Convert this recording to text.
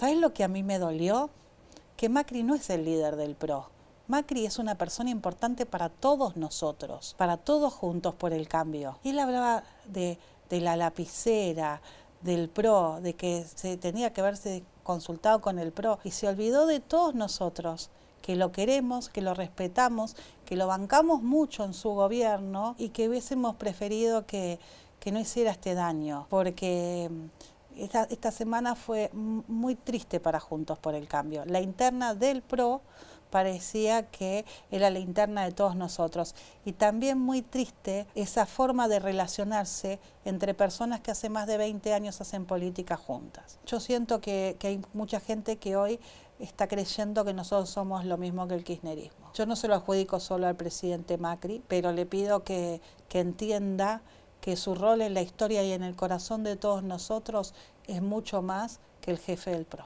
¿Sabes lo que a mí me dolió? Que Macri no es el líder del PRO. Macri es una persona importante para todos nosotros, para todos juntos por el cambio. Él hablaba de, la lapicera, del PRO, de que se tenía que haberse consultado con el PRO y se olvidó de todos nosotros que lo queremos, que lo respetamos, que lo bancamos mucho en su gobierno y que hubiésemos preferido que, que no hiciera este daño, porque esta, esta, semana fue muy triste para Juntos por el Cambio. La interna del PRO parecía que era la interna de todos nosotros. Y también muy triste esa forma de relacionarse entre personas que hace más de 20 años hacen política juntas. Yo siento que, que hay mucha gente que hoy está creyendo que nosotros somos lo mismo que el kirchnerismo. Yo no se lo adjudico solo al presidente Macri, pero le pido que, que entienda que su rol en la historia y en el corazón de todos nosotros es mucho más que el jefe del PRO.